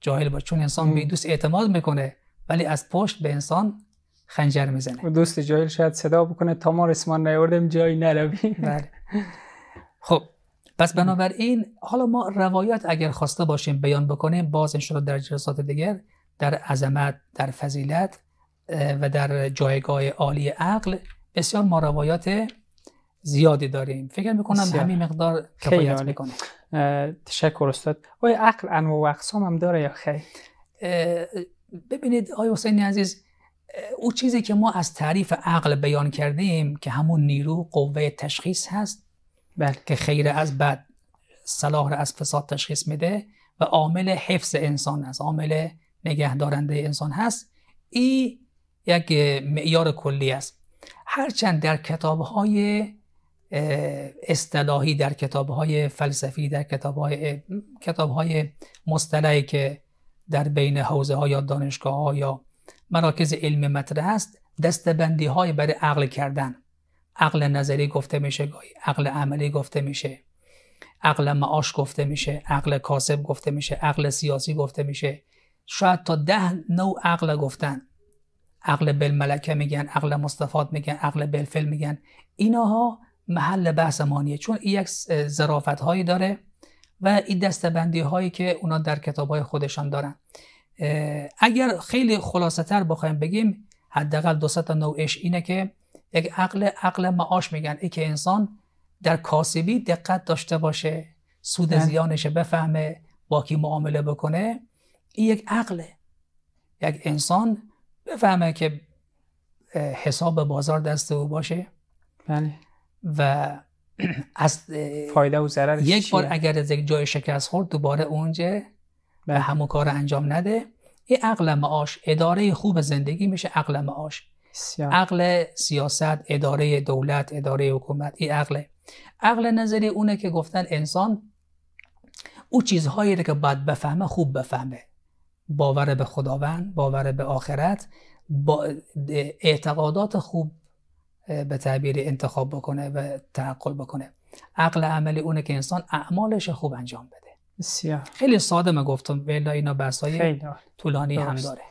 جاهل باشه چون انسان به دوست اعتماد میکنه ولی از پشت به انسان خنجر میزنه دوست جاهل شاید صدا بکنه تا ما رسمان نیاوردیم جایی نرویم بله. خب پس بنابراین حالا ما روایت اگر خواسته باشیم بیان بکنیم باز انشاءالله در جلسات دیگر در عظمت در فضیلت و در جایگاه عالی عقل بسیار ما روایات زیادی داریم فکر میکنم همین مقدار کفایت میکنه تشکر استاد آیا عقل انواع و اقسام هم داره یا خیر ببینید آیا حسین عزیز او چیزی که ما از تعریف عقل بیان کردیم که همون نیرو قوه تشخیص هست بلکه خیر از بد صلاح را از فساد تشخیص میده و عامل حفظ انسان است عامل نگهدارنده انسان هست این یک معیار کلی است هرچند در کتابهای اصطلاحی در کتابهای فلسفی در کتابهای های مصطلحی که در بین حوزه ها یا دانشگاه ها یا مراکز علم مطرح است دستبندی های برای عقل کردن عقل نظری گفته میشه گاهی عقل عملی گفته میشه عقل معاش گفته میشه عقل کاسب گفته میشه عقل سیاسی گفته میشه شاید تا ده نوع عقل گفتن عقل بالملکه میگن عقل مستفاد میگن عقل بلفل میگن اینها محل بحث مانیه چون این یک ظرافت هایی داره و این دستبندی هایی که اونا در کتاب های خودشان دارن اگر خیلی خلاصه تر بخوایم بگیم حداقل دو تا نوعش اینه که یک عقل عقل معاش میگن ای که انسان در کاسبی دقت داشته باشه سود بله. زیانش بفهمه با کی معامله بکنه این یک عقله یک انسان بفهمه که حساب بازار دست او باشه بله و از فایده و یک بار اگر از یک جای شکست خورد دوباره اونجا به همون کار انجام نده این عقل معاش اداره خوب زندگی میشه عقل معاش بسیار. عقل سیاست اداره دولت اداره حکومت این عقله عقل نظری اونه که گفتن انسان او چیزهایی که باید بفهمه خوب بفهمه باور به خداوند باور به آخرت با اعتقادات خوب به تعبیر انتخاب بکنه و تعقل بکنه عقل عملی اونه که انسان اعمالش خوب انجام بده بسیار. خیلی ساده ما گفتم ولی اینا بسایی طولانی درست. هم داره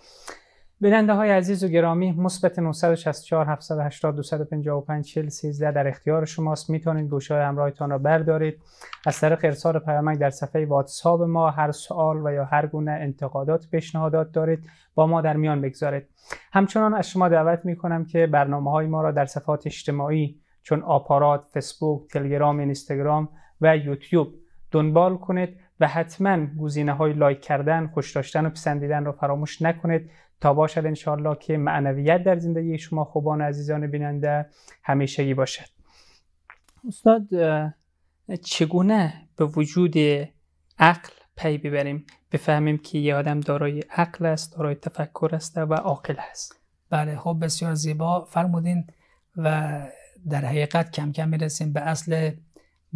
بیننده های عزیز و گرامی مثبت 964 780 255 40 13 در اختیار شماست میتونید گوشه های همراهتان را بردارید از طریق ارسال پیامک در صفحه واتساپ ما هر سوال و یا هر گونه انتقادات پیشنهادات دارید با ما در میان بگذارید همچنان از شما دعوت میکنم که برنامه های ما را در صفحات اجتماعی چون آپارات، فیسبوک، تلگرام، اینستاگرام و یوتیوب دنبال کنید و حتما گزینه های لایک کردن، خوش داشتن و پسندیدن را فراموش نکنید تا باشد انشاءالله که معنویت در زندگی شما خوبان عزیزان بیننده همیشگی باشد استاد چگونه به وجود عقل پی ببریم بفهمیم که یه آدم دارای عقل است دارای تفکر است و عاقل است بله خب بسیار زیبا فرمودین و در حقیقت کم کم میرسیم به اصل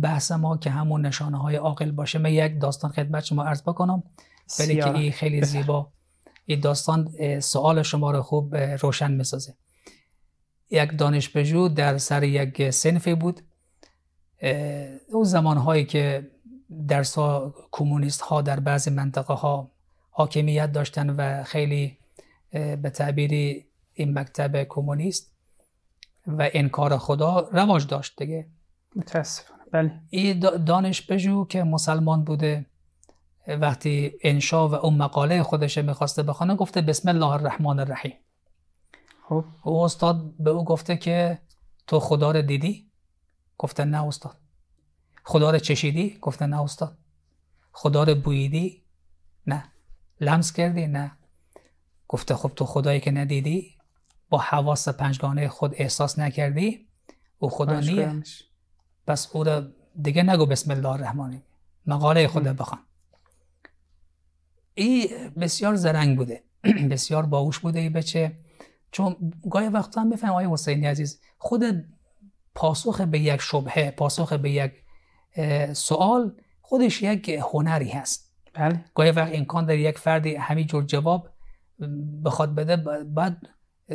بحث ما که همون نشانه های عاقل باشه من یک داستان خدمت شما عرض بکنم بله که ای خیلی زیبا این داستان سوال شما رو خوب روشن میسازه یک دانش در سر یک سنفی بود اون زمان هایی که درس ها کمونیست ها در بعضی منطقه ها حاکمیت داشتن و خیلی به تعبیری این مکتب کمونیست و انکار خدا رواج داشت دیگه متاسفانه بله این که مسلمان بوده وقتی انشا و اون مقاله خودش میخواسته بخونه گفته بسم الله الرحمن الرحیم خب او استاد به او گفته که تو خدا رو دیدی گفته نه استاد خدا رو چشیدی گفته نه استاد خدا رو بویدی نه لمس کردی نه گفته خب تو خدایی که ندیدی با حواس پنجگانه خود احساس نکردی او خدا نیه پس او دیگه نگو بسم الله الرحمن مقاله خود بخوان ای بسیار زرنگ بوده بسیار باوش بوده ای بچه چون گاهی وقتا هم بفهم آقای حسینی عزیز خود پاسخ به یک شبهه پاسخ به یک سوال خودش یک هنری هست بله گاهی وقت امکان در یک فردی جور جواب بخواد بده بعد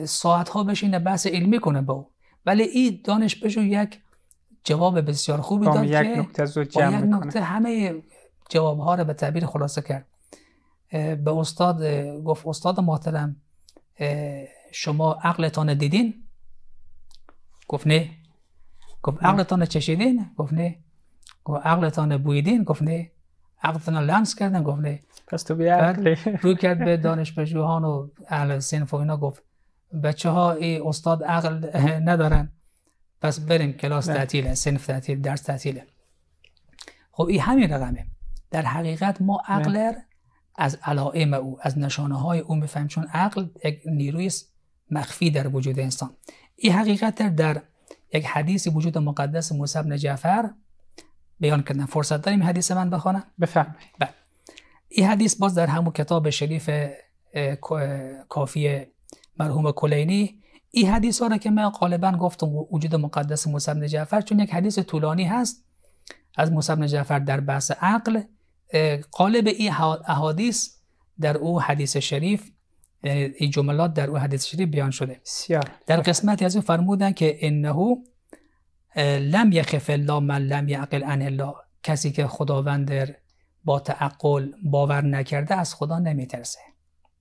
ساعت ها بشینه بحث علمی کنه با او ولی این دانش بشو یک جواب بسیار خوبی داد یک با یک نکته همه جواب ها رو به تعبیر خلاصه کرد به استاد گفت استاد محترم شما عقلتان دیدین گفت نه گفت عقلتان چشیدین گفت نه گفت عقلتان بویدین گفت نه عقلتان لمس کردن گفت نه پس تو عقلی رو کرد به دانشپژوهان و اهل سنف و اینا گفت بچه ها ای استاد عقل ندارن پس بریم کلاس تعطیله سنف تعطیل درس تعطیله خب این همین رقمه در حقیقت ما عقل از علائم او از نشانه های او میفهمیم چون عقل یک نیروی مخفی در وجود انسان این حقیقت در یک حدیث وجود مقدس موسی بن جعفر بیان کردن فرصت داریم حدیث من بخونم؟ بفرمایید بله این حدیث باز در همون کتاب شریف کافی مرحوم کلینی این حدیث ها را که من غالبا گفتم وجود مقدس موسی بن جعفر چون یک حدیث طولانی هست از موسی بن جعفر در بحث عقل قالب این احادیث در او حدیث شریف این جملات در او حدیث شریف بیان شده در قسمتی از او فرمودن که انه لم یخف الله من لم یعقل عن الله کسی که خداوند با تعقل باور نکرده از خدا نمیترسه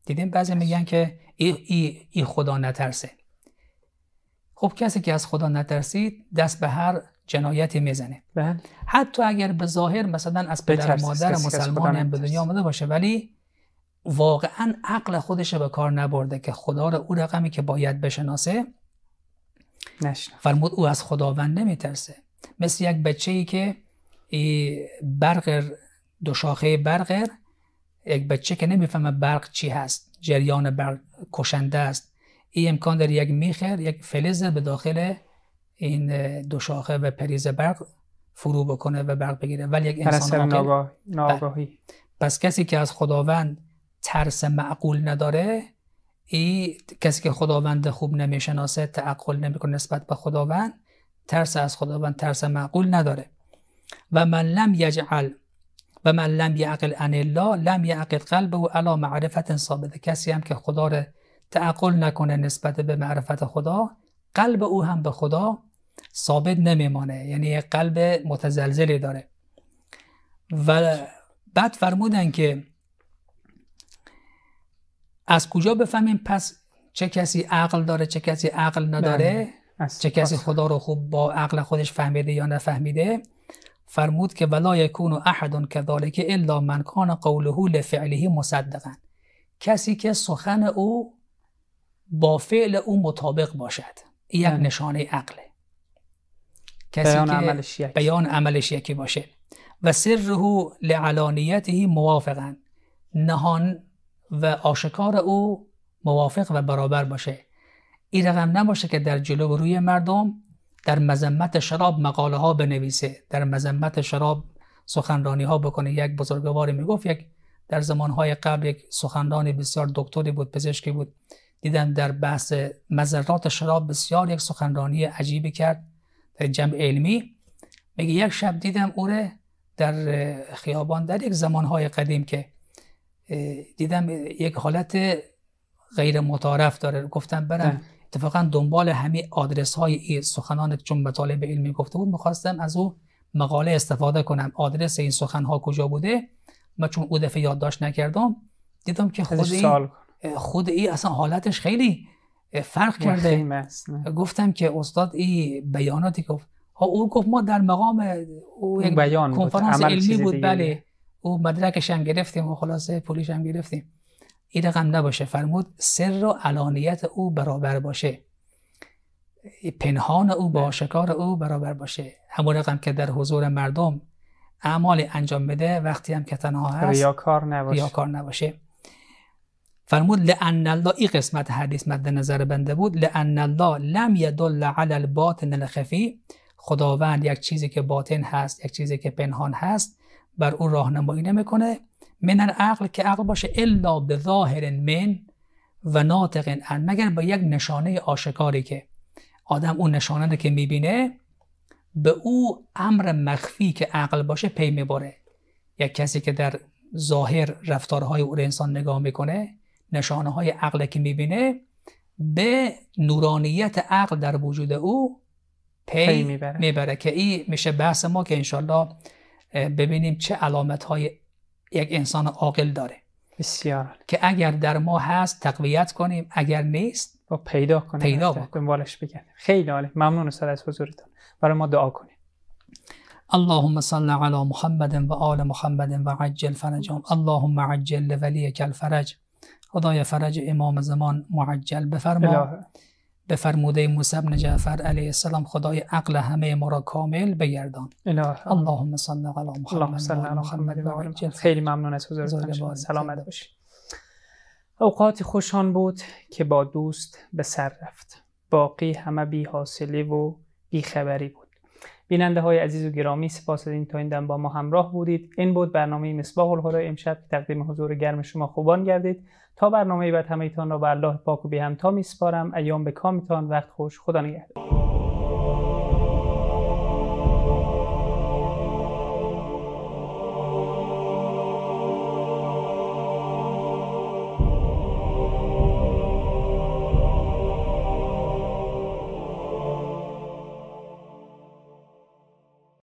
دیدیم بعضی میگن که ای, خدا نترسه خب کسی که از خدا نترسید دست به هر جنایتی میزنه بله. حتی اگر به ظاهر مثلا از پدر مادر مسلمان هم به دنیا آمده باشه ولی واقعا عقل خودش به کار نبرده که خدا رو او رقمی که باید بشناسه نشنا. فرمود او از خداوند نمیترسه مثل یک بچه ای که برقر دو شاخه برقر یک بچه که نمیفهمه برق چی هست جریان برق کشنده است این امکان داره یک میخر یک فلز به داخل این دو شاخه به پریز برق فرو بکنه و برق بگیره ولی یک انسان بله. پس کسی که از خداوند ترس معقول نداره ای کسی که خداوند خوب نمیشناسه تعقل نمیکنه نسبت به خداوند ترس از خداوند ترس معقول نداره و من لم یجعل و من لم یعقل ان الله لم یعقل قلب و علا معرفت ثابته کسی هم که خدا رو تعقل نکنه نسبت به معرفت خدا قلب او هم به خدا ثابت نمیمانه یعنی یک قلب متزلزلی داره و بعد فرمودن که از کجا بفهمیم پس چه کسی عقل داره چه کسی عقل نداره بله. چه کسی خدا رو خوب با عقل خودش فهمیده یا نفهمیده فرمود که ولا یکون احد کذالک الا من کان قوله لفعله مصدقا کسی که سخن او با فعل او مطابق باشد یک بله. نشانه عقله کسی بیان که عملش بیان عملش یکی باشه و سره لعلانیته موافقا نهان و آشکار او موافق و برابر باشه این رقم نباشه که در جلو روی مردم در مذمت شراب مقاله ها بنویسه در مذمت شراب سخنرانی ها بکنه یک بزرگواری میگفت یک در زمان های قبل یک سخنران بسیار دکتری بود پزشکی بود دیدم در بحث مذرات شراب بسیار یک سخنرانی عجیبی کرد در جمع علمی میگه یک شب دیدم او را در خیابان در یک زمانهای قدیم که دیدم یک حالت غیر متعارف داره گفتم برم بله. اتفاقا دنبال همه آدرس های این سخنان چون مطالب علمی گفته بود میخواستم از او مقاله استفاده کنم آدرس این سخن ها کجا بوده ما چون او دفعه یادداشت نکردم دیدم که خود این خود ای اصلا حالتش خیلی فرق کرده گفتم که استاد ای بیاناتی گفت خب، او گفت ما در مقام او یک بیان کنفرانس بود. علمی بود بله او مدرکش هم گرفتیم و خلاصه پولیش هم گرفتیم این رقم نباشه فرمود سر و علانیت او برابر باشه پنهان او با شکار او برابر باشه همون رقم که در حضور مردم اعمال انجام بده وقتی هم که تنها هست ریاکار نباشه, ریاکار نباشه. فرمود لان الله این قسمت حدیث مد نظر بنده بود لان الله لم یدل علی الباطن الخفی خداوند یک چیزی که باطن هست یک چیزی که پنهان هست بر اون راهنمایی نمیکنه من العقل که عقل باشه الا به ظاهر من و ناطق ان مگر با یک نشانه آشکاری که آدم اون نشانه رو که میبینه به او امر مخفی که عقل باشه پی میبره یک کسی که در ظاهر رفتارهای اون انسان نگاه میکنه نشانه های عقل که میبینه به نورانیت عقل در وجود او پی میبره. میبره که این میشه بحث ما که انشالله ببینیم چه علامت های یک انسان عاقل داره بسیار که اگر در ما هست تقویت کنیم اگر نیست با پیدا کنیم پیدا دنبالش بگردیم خیلی عالی ممنون استاد از حضورتان برای ما دعا کنیم اللهم صل على محمد و آل محمد و عجل فرجهم اللهم عجل لوليك الفرج خدای فرج امام زمان معجل بفرما به فرموده موسی جعفر علیه السلام خدای عقل همه ما را کامل بگردان اللهم صل علی محمد و محمد خیلی ممنون از حضورتون سلامت باشید اوقات خوشان بود که با دوست به سر رفت باقی همه بی حاصلی و بی خبری بود بیننده های عزیز و گرامی سپاس از این تا این دن با ما همراه بودید این بود برنامه مصباح الهدا امشب که تقدیم حضور گرم شما خوبان گردید تا برنامه بعد همه را به الله پاک و بی همتا میسپارم ایام به کامتان وقت خوش خدا نگهدار